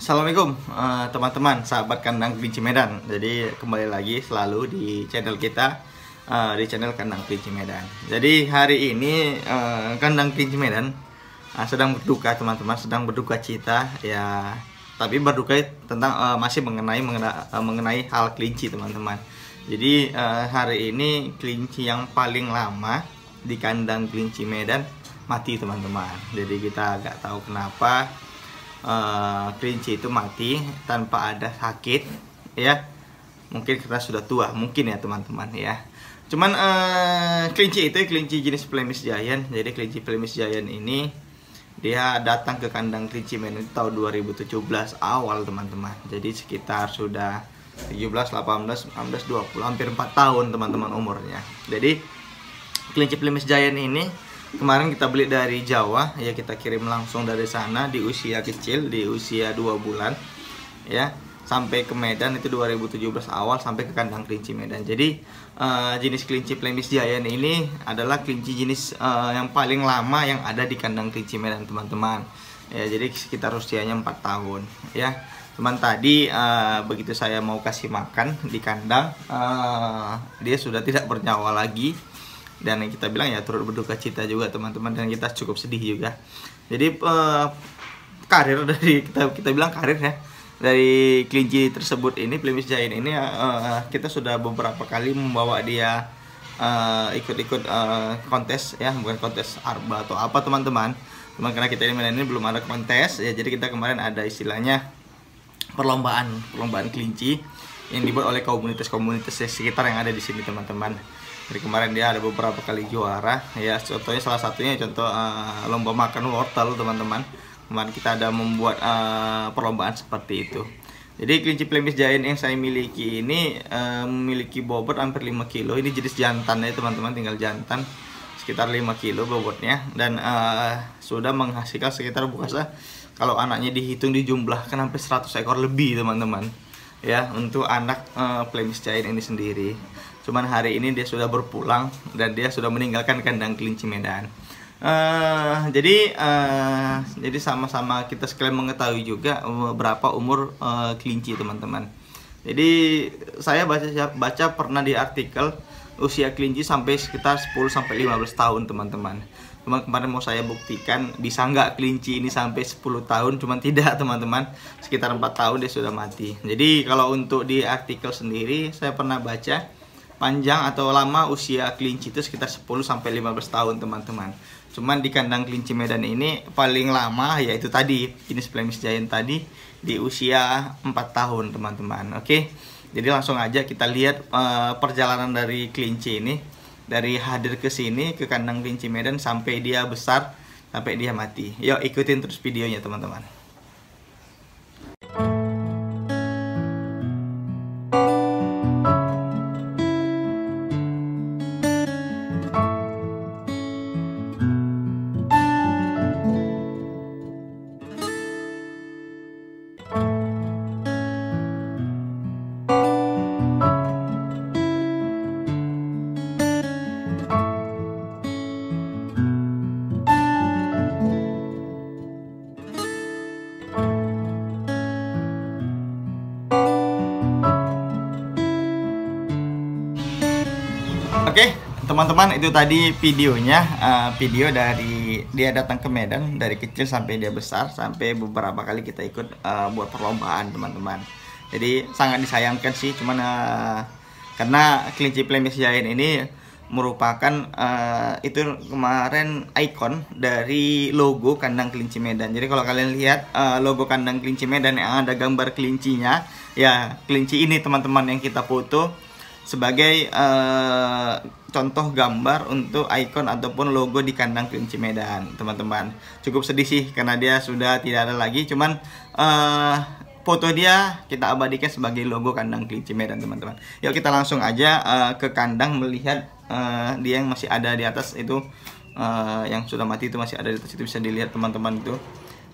Assalamualaikum eh, teman-teman, uh, sahabat kandang kelinci Medan. Jadi kembali lagi selalu di channel kita uh, di channel kandang kelinci Medan. Jadi hari ini uh, kandang kelinci Medan uh, sedang berduka teman-teman, sedang berduka cita ya. Tapi berduka tentang uh, masih mengenai mengena, uh, mengenai hal kelinci teman-teman. Jadi uh, hari ini kelinci yang paling lama di kandang kelinci Medan mati teman-teman. Jadi kita agak tahu kenapa uh, kelinci itu mati tanpa ada sakit ya mungkin kita sudah tua mungkin ya teman-teman ya cuman uh, kelinci itu ya, kelinci jenis Flemish Giant jadi kelinci Flemish Giant ini dia datang ke kandang kelinci mainan tahun 2017 awal teman-teman jadi sekitar sudah 17, 18, 19, 20 hampir 4 tahun teman-teman umurnya jadi kelinci Flemish Giant ini kemarin kita beli dari Jawa ya kita kirim langsung dari sana di usia kecil di usia dua bulan ya sampai ke Medan itu 2017 awal sampai ke kandang kelinci Medan jadi uh, jenis kelinci Plemis Giant ini adalah kelinci jenis uh, yang paling lama yang ada di kandang kelinci Medan teman-teman ya jadi sekitar usianya 4 tahun ya teman tadi uh, begitu saya mau kasih makan di kandang uh, dia sudah tidak bernyawa lagi dan kita bilang ya turut berduka cita juga teman-teman dan kita cukup sedih juga jadi uh, karir dari kita kita bilang karir ya dari kelinci tersebut ini Pelimis Jain ini uh, kita sudah beberapa kali membawa dia eh, ikut-ikut uh, uh, kontes ya bukan kontes arba atau apa teman-teman Cuman karena kita ini ini belum ada kontes ya jadi kita kemarin ada istilahnya perlombaan perlombaan kelinci yang dibuat oleh komunitas-komunitas sekitar yang ada di sini teman-teman dari kemarin dia ada beberapa kali juara ya contohnya salah satunya contoh uh, lomba makan wortel teman-teman kemarin kita ada membuat uh, perlombaan seperti itu jadi kelinci plemis giant yang saya miliki ini uh, memiliki bobot hampir 5 kilo ini jenis jantan ya teman-teman tinggal jantan sekitar 5 kilo bobotnya dan uh, sudah menghasilkan sekitar bukasa kalau anaknya dihitung dijumlahkan hampir 100 ekor lebih teman-teman ya untuk anak uh, eh, Plemis Cair ini sendiri. Cuman hari ini dia sudah berpulang dan dia sudah meninggalkan kandang kelinci Medan. Uh, eh, jadi uh, jadi sama-sama kita sekalian mengetahui juga berapa umur uh, kelinci teman-teman. Jadi saya baca baca pernah di artikel usia kelinci sampai sekitar 10 sampai 15 tahun teman-teman. Cuman kemarin mau saya buktikan bisa nggak kelinci ini sampai 10 tahun, cuman tidak teman-teman. Sekitar 4 tahun dia sudah mati. Jadi kalau untuk di artikel sendiri saya pernah baca panjang atau lama usia kelinci itu sekitar 10 sampai 15 tahun teman-teman. Cuman di kandang kelinci Medan ini paling lama yaitu tadi jenis Flemish Giant tadi di usia 4 tahun teman-teman. Oke. Jadi langsung aja kita lihat uh, perjalanan dari kelinci ini dari hadir ke sini ke kandang kelinci Medan sampai dia besar sampai dia mati. Yuk ikutin terus videonya teman-teman. teman-teman itu tadi videonya uh, video dari dia datang ke Medan dari kecil sampai dia besar sampai beberapa kali kita ikut uh, buat perlombaan teman-teman jadi sangat disayangkan sih cuman uh, karena kelinci plemis jain ini merupakan uh, itu kemarin ikon dari logo kandang kelinci Medan jadi kalau kalian lihat uh, logo kandang kelinci Medan yang ada gambar kelincinya ya kelinci ini teman-teman yang kita foto sebagai uh, contoh gambar untuk ikon ataupun logo di kandang kelinci Medan, teman-teman. Cukup sedih sih karena dia sudah tidak ada lagi, cuman uh, foto dia kita abadikan sebagai logo kandang kelinci Medan, teman-teman. Yuk kita langsung aja uh, ke kandang melihat uh, dia yang masih ada di atas itu uh, yang sudah mati itu masih ada di atas itu bisa dilihat teman-teman itu.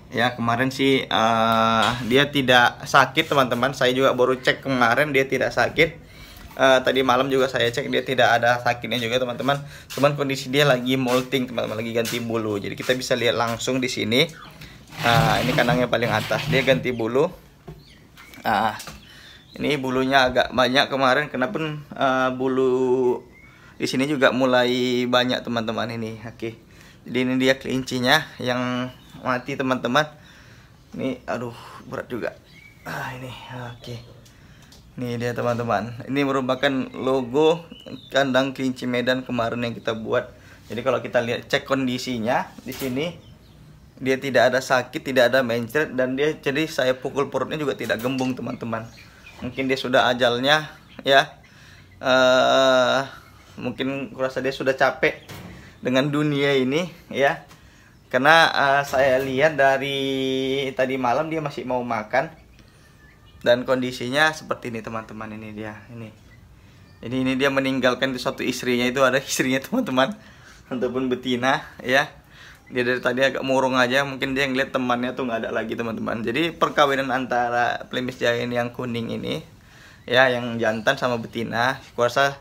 Ya, kemarin sih uh, dia tidak sakit, teman-teman. Saya juga baru cek kemarin dia tidak sakit uh, tadi malam juga saya cek dia tidak ada sakitnya juga teman-teman cuman kondisi dia lagi molting teman-teman lagi ganti bulu jadi kita bisa lihat langsung di sini Uh, ini kandangnya paling atas dia ganti bulu ah ini bulunya agak banyak kemarin kenapa uh, eh, bulu di sini juga mulai banyak teman-teman ini oke okay. jadi ini dia kelincinya yang mati teman-teman ini aduh berat juga ah ini oke okay. Nih dia teman-teman. Ini merupakan logo kandang kelinci Medan kemarin yang kita buat. Jadi kalau kita lihat cek kondisinya di sini dia tidak ada sakit, tidak ada mencret dan dia jadi saya pukul perutnya juga tidak gembung teman-teman. Mungkin dia sudah ajalnya ya. Uh, mungkin kurasa dia sudah capek dengan dunia ini ya. Karena uh, saya lihat dari tadi malam dia masih mau makan dan kondisinya seperti ini teman-teman ini dia ini ini ini dia meninggalkan itu satu istrinya itu ada istrinya teman-teman ataupun betina ya dia dari tadi agak murung aja mungkin dia ngeliat temannya tuh nggak ada lagi teman-teman jadi perkawinan antara pelimis ini yang kuning ini ya yang jantan sama betina kuasa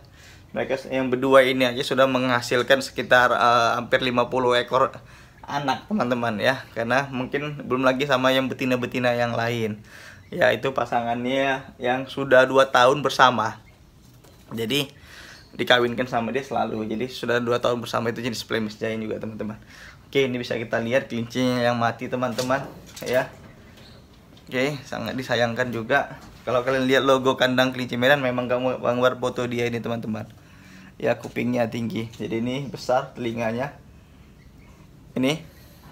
mereka yang berdua ini aja sudah menghasilkan sekitar uh, hampir 50 ekor anak teman-teman ya karena mungkin belum lagi sama yang betina-betina yang lain ya itu pasangannya yang sudah dua tahun bersama jadi dikawinkan sama dia selalu jadi sudah dua tahun bersama itu jadi display misjain juga teman-teman oke ini bisa kita lihat kelincinya yang mati teman-teman ya oke sangat disayangkan juga kalau kalian lihat logo kandang kelinci Medan memang kamu gambar foto dia ini teman-teman ya kupingnya tinggi jadi ini besar telinganya ini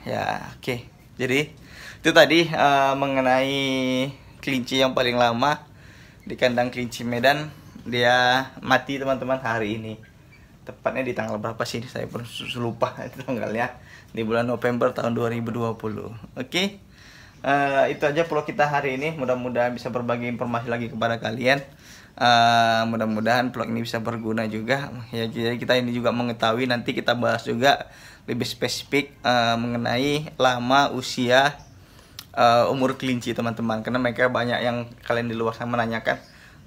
ya oke jadi itu tadi uh, mengenai kelinci yang paling lama di kandang kelinci Medan dia mati teman-teman hari ini tepatnya di tanggal berapa sih saya pun lupa itu tanggalnya di bulan November tahun 2020 oke okay? uh, eh, itu aja perlu kita hari ini mudah-mudahan bisa berbagi informasi lagi kepada kalian uh, mudah-mudahan vlog ini bisa berguna juga ya jadi kita ini juga mengetahui nanti kita bahas juga lebih spesifik uh, mengenai lama usia uh, umur kelinci teman-teman karena mereka banyak yang kalian di luar sana menanyakan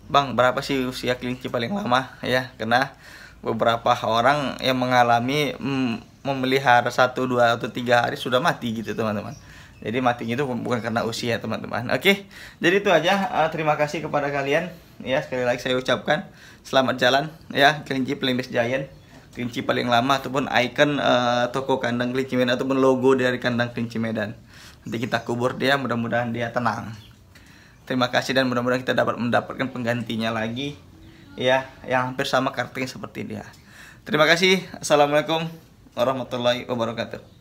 bang berapa sih usia kelinci paling lama ya karena beberapa orang yang mengalami mm, memelihara satu dua atau tiga hari sudah mati gitu teman-teman jadi matinya itu bukan karena usia teman-teman oke jadi itu aja uh, terima kasih kepada kalian ya sekali lagi saya ucapkan selamat jalan ya kelinci pelimbis giant kelinci paling lama ataupun icon uh, toko kandang kelinci Medan ataupun logo dari kandang kelinci Medan Nanti kita kubur dia, mudah-mudahan dia tenang. Terima kasih dan mudah-mudahan kita dapat mendapatkan penggantinya lagi ya yang hampir sama kartunya seperti dia. Terima kasih. Assalamualaikum warahmatullahi wabarakatuh.